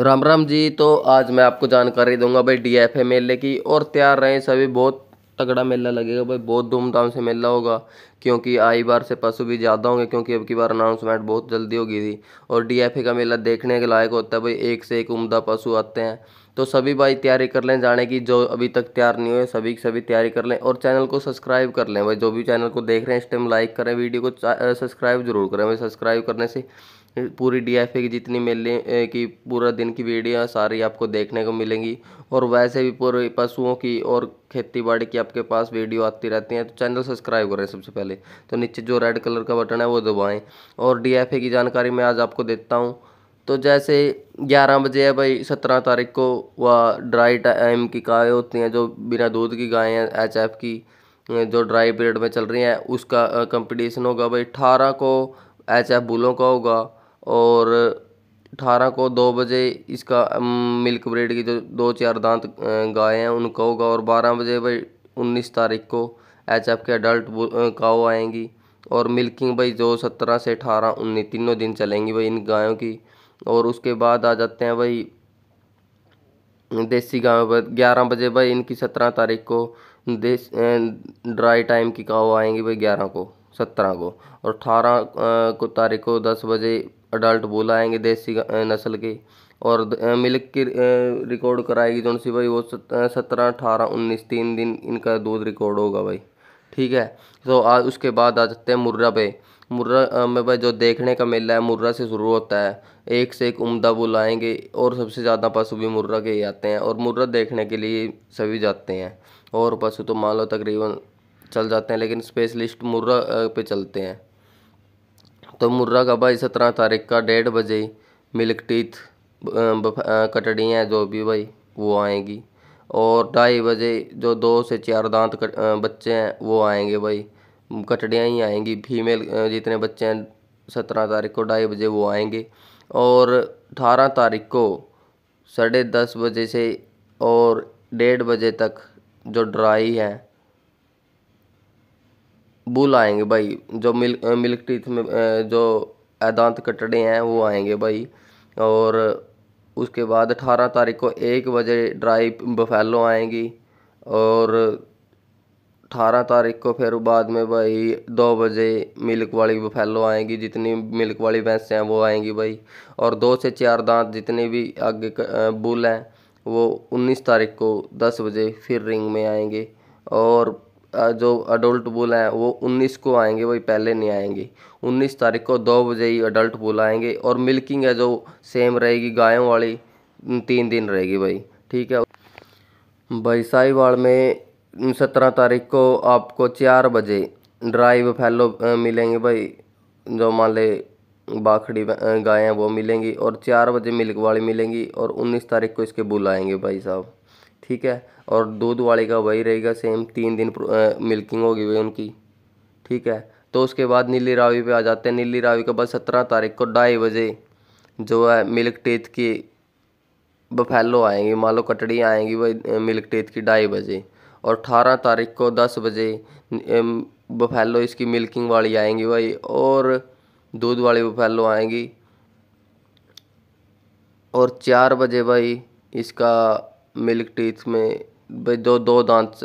राम राम जी तो आज मैं आपको जानकारी दूंगा भाई डी एफ ए मेले की और तैयार रहें सभी बहुत तगड़ा मेला लगेगा भाई बहुत धूमधाम से मेला होगा क्योंकि आई बार से पशु भी ज़्यादा होंगे क्योंकि अब की बार अनाउंसमेंट बहुत जल्दी होगी थी और डी एफ ए का मेला देखने के लायक होता है भाई एक से एक उम्दा पशु आते हैं तो सभी भाई तैयारी कर लें जाने की जो अभी तक तैयार नहीं हुए सभी की सभी तैयारी कर लें और चैनल को सब्सक्राइब कर लें भाई जो भी चैनल को देख रहे हैं इस टाइम लाइक करें वीडियो को सब्सक्राइब जरूर करें भाई सब्सक्राइब करने से पूरी डी एफ ए की जितनी मिलने की पूरा दिन की वीडियो सारी आपको देखने को मिलेंगी और वैसे भी पूरे पशुओं की और खेती बाड़ी की आपके पास वीडियो आती रहती हैं तो चैनल सब्सक्राइब करें सबसे पहले तो नीचे जो रेड कलर का बटन है वो दबाएँ और डी एफ ए की जानकारी मैं आज आपको देता हूँ तो जैसे ग्यारह बजे है भाई सत्रह तारीख को वह ड्राई टाइम की गायें होती हैं जो बिना दूध की गायें हैं एच एफ की जो ड्राई पीरियड में चल रही हैं उसका कंपटीशन होगा भाई अठारह को एच एफ बुलों का होगा और अठारह को दो बजे इसका मिल्क ब्रेड की जो दो चार दांत गाय हैं उनका होगा और बारह बजे भाई उन्नीस तारीख को एच एफ के अडल्ट काओ आएंगी और मिल्किंग भाई जो सत्रह से अठारह उन्नीस तीनों दिन चलेंगी भाई इन गायों की और उसके बाद आ जाते हैं भाई देसी गायों पर ग्यारह बजे भाई इनकी सत्रह तारीख को देश ड्राई टाइम की काओ आएंगी भाई ग्यारह को सत्रह को और अठारह को तारीख को दस बजे अडल्ट बुल आएंगे देसी नस्ल के और मिल्क की रिकॉर्ड कराएगी जो तो सी भाई वो सत्रह अठारह उन्नीस तीन दिन इनका दूध रिकॉर्ड होगा भाई ठीक है तो आज उसके बाद आ जाते हैं मुर्रा पे मुर्रा में भाई जो देखने का मेला है मुर्रा से शुरू होता है एक से एक उम्दा बुल आएंगे और सबसे ज़्यादा पशु भी मुर्रा के ही आते हैं और मुर्रा देखने के लिए सभी जाते हैं और पशु तो मान लो तकरीबन चल जाते हैं लेकिन स्पेशलिस्ट मुर्रा पे चलते हैं तो मुर्रा का भाई सत्रह तारीख का डेढ़ बजे मिल्क टीथ कटड़ियाँ जो भी भाई वो आएंगी और ढाई बजे जो दो से चार दांत बच्चे हैं वो आएंगे भाई कटड़ियाँ ही आएंगी फीमेल जितने बच्चे हैं सत्रह तारीख को ढाई बजे वो आएंगे और अठारह तारीख को साढ़े दस बजे से और डेढ़ बजे तक जो ड्राई हैं बुल आएंगे भाई जो मिल्क मिल्क टीथ में जो ऐदांत कटड़े हैं वो आएंगे भाई और उसके बाद अठारह तारीख को एक बजे ड्राई बफेलो आएंगी और अठारह तारीख को फिर बाद में भाई दो बजे मिल्क वाली बफेलो आएंगी जितनी मिल्क वाली भैंसें हैं वो आएंगी भाई और दो से चार दांत जितने भी आगे बुल हैं वो उन्नीस तारीख को दस बजे फिर रिंग में आएंगे और जो अडल्ट बुल हैं वो उन्नीस को आएंगे वही पहले नहीं आएंगे उन्नीस तारीख को दो बजे ही अडल्ट बुल आएंगे और मिल्किंग है जो सेम रहेगी गायों वाली तीन दिन रहेगी भाई ठीक है भाई साहिवाल में सत्रह तारीख को आपको चार बजे ड्राइव फैलो मिलेंगे भाई जो मान ले बाखड़ी गायें वो मिलेंगी और चार बजे मिल्क वाली मिलेंगी और उन्नीस तारीख को इसके बुल आएंगे भाई साहब ठीक है और दूध वाले का वही रहेगा सेम तीन दिन मिल्किंग होगी वही उनकी ठीक है तो उसके बाद नीली रावी पे आ जाते हैं नीली रावी के बाद सत्रह तारीख को ढाई बजे जो है मिल्क टेथ की बफेलो आएंगी लो कटड़ी आएंगी वही मिल्क टेथ की ढाई बजे और अठारह तारीख को दस बजे बफेलो इसकी मिल्किंग वाली आएंगी वही और दूध वाली बफेलो आएंगी और चार बजे भाई इसका मिल्क टीथ में भाई दो दो दांत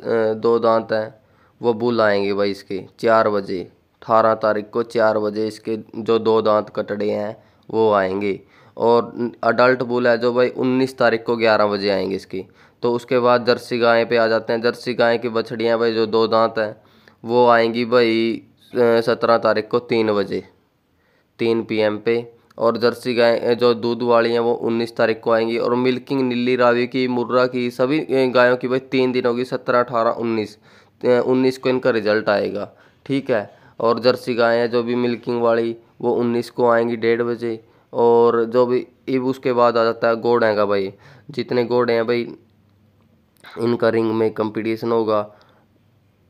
दो दांत हैं वो बुल आएंगे भाई इसके चार बजे अठारह तारीख को चार बजे इसके जो दो दांत कटड़े हैं वो आएंगे और अडल्ट बुल है जो भाई उन्नीस तारीख को ग्यारह बजे आएंगे इसकी तो उसके बाद जर्सी गायें पे आ जाते हैं जर्सी गाय की बछड़ियाँ भाई जो दो दांत हैं वो आएंगी भाई सत्रह तारीख को तीन बजे तीन एम पे और जर्सी गाय जो दूध वाली हैं वो उन्नीस तारीख को आएंगी और मिल्किंग नीली रावी की मुर्रा की सभी गायों की भाई तीन दिन होगी सत्रह अठारह उन्नीस उन्नीस को इनका रिजल्ट आएगा ठीक है और जर्सी गाय हैं जो भी मिल्किंग वाली वो उन्नीस को आएंगी डेढ़ बजे और जो भी इब उसके बाद आ जाता है घोड़े का भाई जितने घोड़े हैं भाई इनका रिंग में कंपटीशन होगा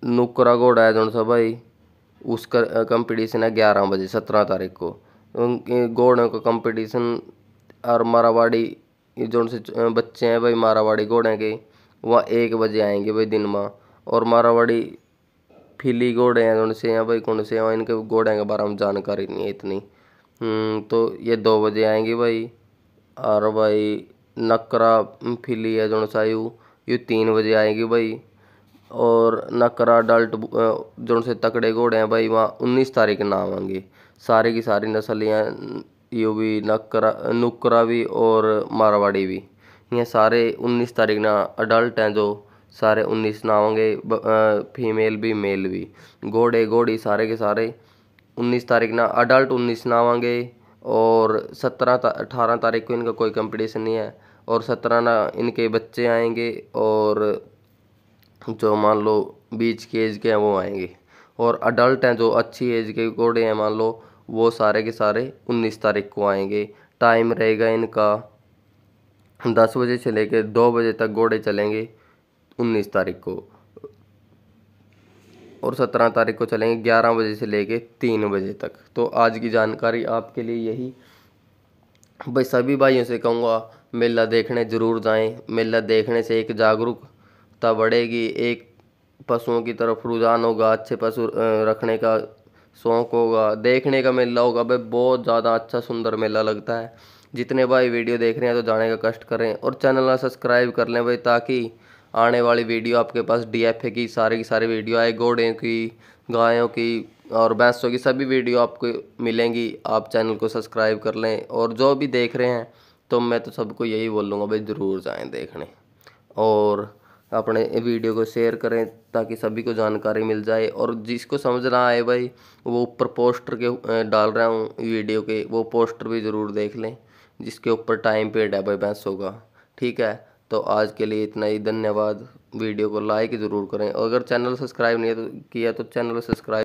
नुकरा घोड़ा है जो सा भाई उसका कंपटीशन है ग्यारह बजे सत्रह तारीख को घोड़ों का कंपटीशन और मारावाड़ी ये जोन से बच्चे हैं भाई मारावाड़ी घोड़े के वहाँ एक बजे आएंगे भाई दिन में और मारावाड़ी फीली घोड़े हैं जो से हैं भाई कौन से हैं इनके घोड़े के बारे में जानकारी नहीं है इतनी हम्म, तो ये दो बजे आएंगे भाई और भाई नकरा फीली है जो सायु ये तीन बजे आएगी भाई और नकरा डल्ट जो से तकड़े घोड़े हैं भाई वहाँ उन्नीस तारीख ना आवेंगे सारे की सारी नस्लियाँ यू भी नकरा नुकरा भी और मारवाड़ी भी ये सारे उन्नीस तारीख ना अडल्ट हैं जो सारे उन्नीस ना होंगे फीमेल भी मेल भी घोड़े घोड़ी सारे के सारे उन्नीस तारीख ना अडल्ट उन्नीस ना होंगे और सत्रह ता, अठारह तारीख को इनका कोई कंपटीशन नहीं है और सत्रह ना इनके बच्चे आएंगे और जो मान लो बीच की एज के हैं वो आएंगे और अडल्ट हैं जो अच्छी एज के घोड़े हैं मान लो वो सारे के सारे उन्नीस तारीख को आएंगे टाइम रहेगा इनका दस बजे से लेकर दो बजे तक घोड़े चलेंगे उन्नीस तारीख को और सत्रह तारीख को चलेंगे ग्यारह बजे से लेके तीन बजे तक तो आज की जानकारी आपके लिए यही भाई सभी भाइयों से कहूँगा मेला देखने ज़रूर जाएं मेला देखने से एक जागरूक आवश्यकता बढ़ेगी एक पशुओं की तरफ रुझान होगा अच्छे पशु रखने का शौक होगा देखने का मेला होगा भाई बहुत ज़्यादा अच्छा सुंदर मेला लगता है जितने भाई वीडियो देख रहे हैं तो जाने का कष्ट करें और चैनल ना सब्सक्राइब कर लें भाई ताकि आने वाली वीडियो आपके पास डी एफ ए की सारी की सारी वीडियो आए घोड़े की गायों की और भैंसों की सभी वीडियो आपको मिलेंगी आप चैनल को सब्सक्राइब कर लें और जो भी देख रहे हैं तो मैं तो सबको यही बोलूँगा भाई ज़रूर जाएँ देखने और अपने वीडियो को शेयर करें ताकि सभी को जानकारी मिल जाए और जिसको समझ ना आए भाई वो ऊपर पोस्टर के डाल रहा हूँ वीडियो के वो पोस्टर भी ज़रूर देख लें जिसके ऊपर टाइम पेड है भाई भैंसों होगा ठीक है तो आज के लिए इतना ही धन्यवाद वीडियो को लाइक ज़रूर करें और अगर चैनल सब्सक्राइब नहीं तो, किया तो चैनल सब्सक्राइब